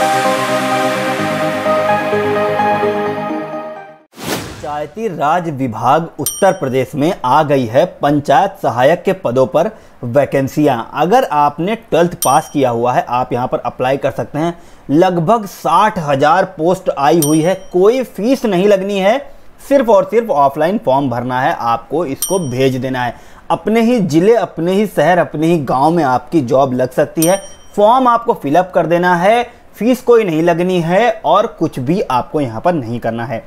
पंचायती राज विभाग उत्तर प्रदेश में आ गई है पंचायत सहायक के पदों पर वैकेंसियां अगर आपने ट्वेल्थ पास किया हुआ है आप यहां पर अप्लाई कर सकते हैं लगभग साठ हज़ार पोस्ट आई हुई है कोई फीस नहीं लगनी है सिर्फ और सिर्फ ऑफलाइन फॉर्म भरना है आपको इसको भेज देना है अपने ही ज़िले अपने ही शहर अपने ही गाँव में आपकी जॉब लग सकती है फॉर्म आपको फिलअप कर देना है फीस कोई नहीं लगनी है और कुछ भी आपको यहाँ पर नहीं करना है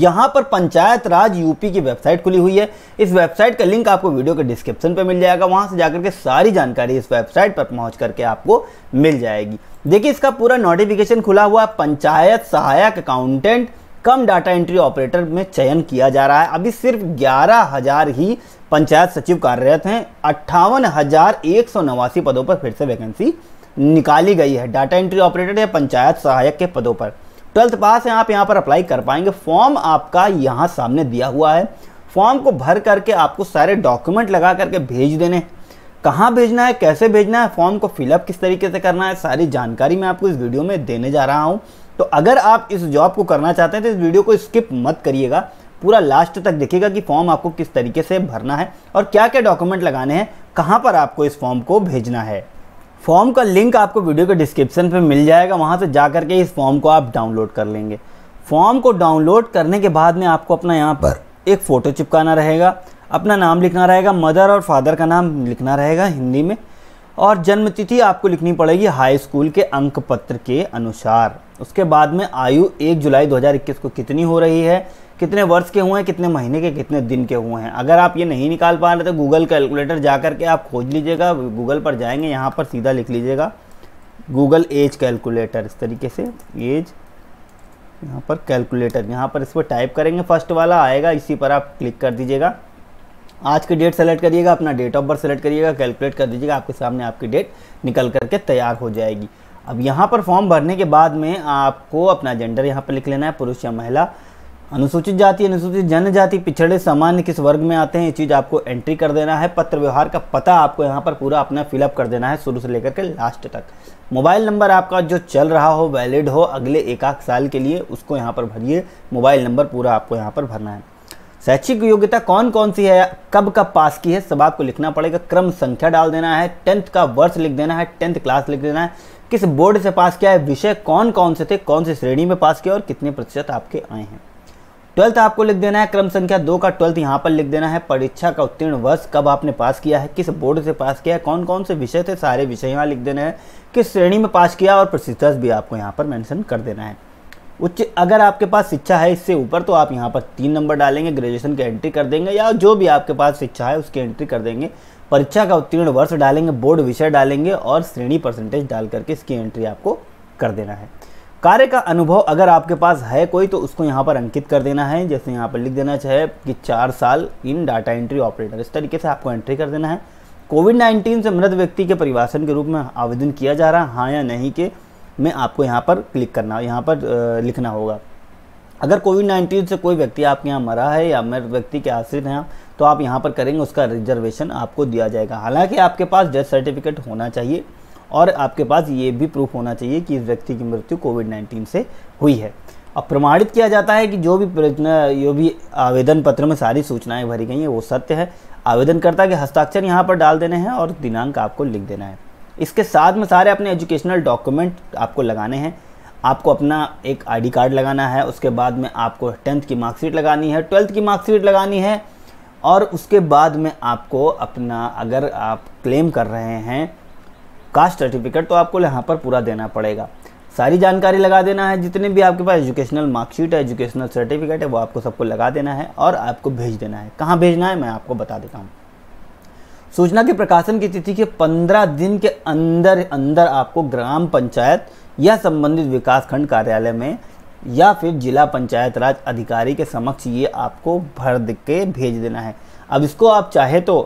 यहाँ पर पंचायत राज यूपी की वेबसाइट खुली हुई है इस वेबसाइट का लिंक आपको वीडियो के डिस्क्रिप्शन पर मिल जाएगा वहाँ से जाकर के सारी जानकारी इस वेबसाइट पर पहुँच करके आपको मिल जाएगी देखिए इसका पूरा नोटिफिकेशन खुला हुआ पंचायत सहायक accountant cum data entry operator में चयन किया जा रहा है अभी सिर्फ ग्यारह हज़ार ही पंचायत सचिव कार्यरत हैं अट्ठावन हज़ार एक सौ नवासी पदों पर फिर से वैकेंसी निकाली गई है डाटा एंट्री ऑपरेटर या पंचायत सहायक के पदों पर ट्वेल्थ पास है आप यहाँ पर अप्लाई कर पाएंगे फॉर्म आपका यहाँ सामने दिया हुआ है फॉर्म को भर करके आपको सारे डॉक्यूमेंट लगा करके भेज देने कहाँ भेजना है कैसे भेजना है फॉर्म को फिलअप किस तरीके से करना है सारी जानकारी मैं आपको इस वीडियो में देने जा रहा हूँ तो अगर आप इस जॉब को करना चाहते हैं तो इस वीडियो को स्किप मत करिएगा पूरा लास्ट तक देखिएगा कि फॉर्म आपको किस तरीके से भरना है और क्या क्या डॉक्यूमेंट लगाने हैं कहाँ पर आपको इस फॉर्म को भेजना है फॉर्म का लिंक आपको वीडियो के डिस्क्रिप्शन पे मिल जाएगा वहाँ से जा करके इस फॉर्म को आप डाउनलोड कर लेंगे फॉर्म को डाउनलोड करने के बाद में आपको अपना यहाँ पर एक फ़ोटो चिपकाना रहेगा अपना नाम लिखना रहेगा मदर और फादर का नाम लिखना रहेगा हिंदी में और जन्म तिथि आपको लिखनी पड़ेगी हाई स्कूल के अंक पत्र के अनुसार उसके बाद में आयु एक जुलाई 2021 को कितनी हो रही है कितने वर्ष के हुए हैं कितने महीने के कितने दिन के हुए हैं अगर आप ये नहीं निकाल पा रहे तो गूगल कैलकुलेटर जा करके आप खोज लीजिएगा गूगल पर जाएंगे यहाँ पर सीधा लिख लीजिएगा गूगल एज कैलकुलेटर इस तरीके से एज यहाँ पर कैलकुलेटर यहाँ पर इस पर टाइप करेंगे फर्स्ट वाला आएगा इसी पर आप क्लिक कर दीजिएगा आज की डेट सेलेक्ट करिएगा अपना डेट ऑफ बर्थ सेलेक्ट करिएगा कैलकुलेट कर दीजिएगा आपके सामने आपकी डेट निकल करके तैयार हो जाएगी अब यहाँ पर फॉर्म भरने के बाद में आपको अपना जेंडर यहाँ पर लिख लेना है पुरुष या महिला अनुसूचित जाति अनुसूचित जनजाति पिछड़े सामान्य किस वर्ग में आते हैं ये चीज़ आपको एंट्री कर देना है पत्र व्यवहार का पता आपको यहाँ पर पूरा अपना फिलअप कर देना है शुरू से लेकर के लास्ट तक मोबाइल नंबर आपका जो चल रहा हो वैलिड हो अगले एक आध साल के लिए उसको यहाँ पर भरिए मोबाइल नंबर पूरा आपको यहाँ पर भरना है शैक्षिक योग्यता कौन कौन सी है कब कब पास की है सब आपको लिखना पड़ेगा क्रम संख्या डाल देना है टेंथ का वर्ष लिख देना है टेंथ क्लास लिख देना है किस बोर्ड से पास किया है विषय कौन कौन से थे कौन सी श्रेणी में पास किया और कितने प्रतिशत आपके आए हैं ट्वेल्थ आपको लिख देना है क्रम संख्या दो का ट्वेल्थ यहाँ पर लिख देना है परीक्षा का उत्तीर्ण वर्ष कब आपने पास किया है किस बोर्ड से पास किया है कौन कौन से विषय थे सारे विषय यहाँ लिख देना है किस श्रेणी में पास किया और प्रतिशत भी आपको यहाँ पर मैंशन कर देना है उच्च अगर आपके पास शिक्षा है इससे ऊपर तो आप यहाँ पर तीन नंबर डालेंगे ग्रेजुएशन की एंट्री कर देंगे या जो भी आपके पास शिक्षा है उसकी एंट्री कर देंगे परीक्षा का उत्तीर्ण वर्ष डालेंगे बोर्ड विषय डालेंगे और श्रेणी परसेंटेज डाल करके इसकी एंट्री आपको कर देना है कार्य का अनुभव अगर आपके पास है कोई तो उसको यहाँ पर अंकित कर देना है जैसे यहाँ पर लिख देना चाहे कि चार साल इन डाटा एंट्री ऑपरेटर इस तरीके से आपको एंट्री कर देना है कोविड नाइन्टीन से मृत व्यक्ति के परिभाषण के रूप में आवेदन किया जा रहा है हाँ या नहीं के में आपको यहाँ पर क्लिक करना यहाँ पर लिखना होगा अगर कोविड नाइन्टीन से कोई व्यक्ति आपके यहाँ मरा है या मृत व्यक्ति के आश्रित हैं तो आप यहाँ पर करेंगे उसका रिजर्वेशन आपको दिया जाएगा हालांकि आपके पास डेथ सर्टिफिकेट होना चाहिए और आपके पास ये भी प्रूफ होना चाहिए कि इस व्यक्ति की मृत्यु कोविड नाइन्टीन से हुई है अब प्रमाणित किया जाता है कि जो भी जो भी आवेदन पत्र में सारी सूचनाएं भरी गई हैं वो सत्य है आवेदनकर्ता के हस्ताक्षर यहाँ पर डाल देने हैं और दिनांक आपको लिख देना है इसके साथ में सारे अपने एजुकेशनल डॉक्यूमेंट आपको लगाने हैं आपको अपना एक आईडी कार्ड लगाना है उसके बाद में आपको टेंथ की मार्कशीट लगानी है ट्वेल्थ की मार्कशीट लगानी है और उसके बाद में आपको अपना अगर आप क्लेम कर रहे हैं कास्ट सर्टिफिकेट तो आपको यहाँ पर पूरा देना पड़ेगा सारी जानकारी लगा देना है जितने भी आपके पास एजुकेशनल मार्कशीट है एजुकेशनल सर्टिफिकेट है वो आपको सबको लगा देना है और आपको भेज देना है कहाँ भेजना है मैं आपको बता देता हूँ सूचना के प्रकाशन की तिथि के पंद्रह दिन के अंदर अंदर आपको ग्राम पंचायत या संबंधित विकास खंड कार्यालय में या फिर जिला पंचायत राज अधिकारी के समक्ष ये आपको भर के भेज देना है अब इसको आप चाहे तो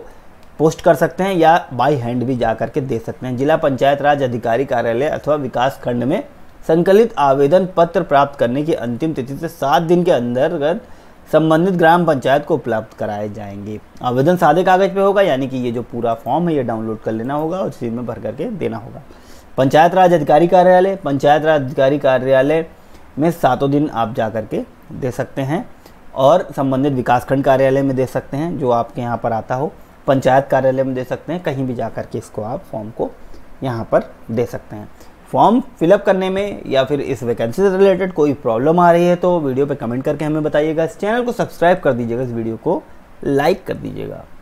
पोस्ट कर सकते हैं या बाई हैंड भी जा करके दे सकते हैं जिला पंचायत राज अधिकारी कार्यालय अथवा विकास खंड में संकलित आवेदन पत्र प्राप्त करने की अंतिम तिथि से सात दिन के अंतर्गत संबंधित ग्राम पंचायत को उपलब्ध कराए जाएंगे आवेदन सादे कागज पे होगा यानी कि ये जो पूरा फॉर्म है ये डाउनलोड कर लेना होगा और उसी में भर करके देना होगा पंचायत राज अधिकारी कार्यालय पंचायत राज अधिकारी कार्यालय में सातों दिन आप जा करके दे सकते हैं और संबंधित विकासखंड कार्यालय में दे सकते हैं जो आपके यहाँ पर आता हो पंचायत कार्यालय में दे सकते हैं कहीं भी जा कर के इसको आप फॉर्म को यहाँ पर दे सकते हैं फॉर्म फिलअप करने में या फिर इस वैकेंसी से रिलेटेड कोई प्रॉब्लम आ रही है तो वीडियो पे कमेंट करके हमें बताइएगा इस चैनल को सब्सक्राइब कर दीजिएगा इस वीडियो को लाइक कर दीजिएगा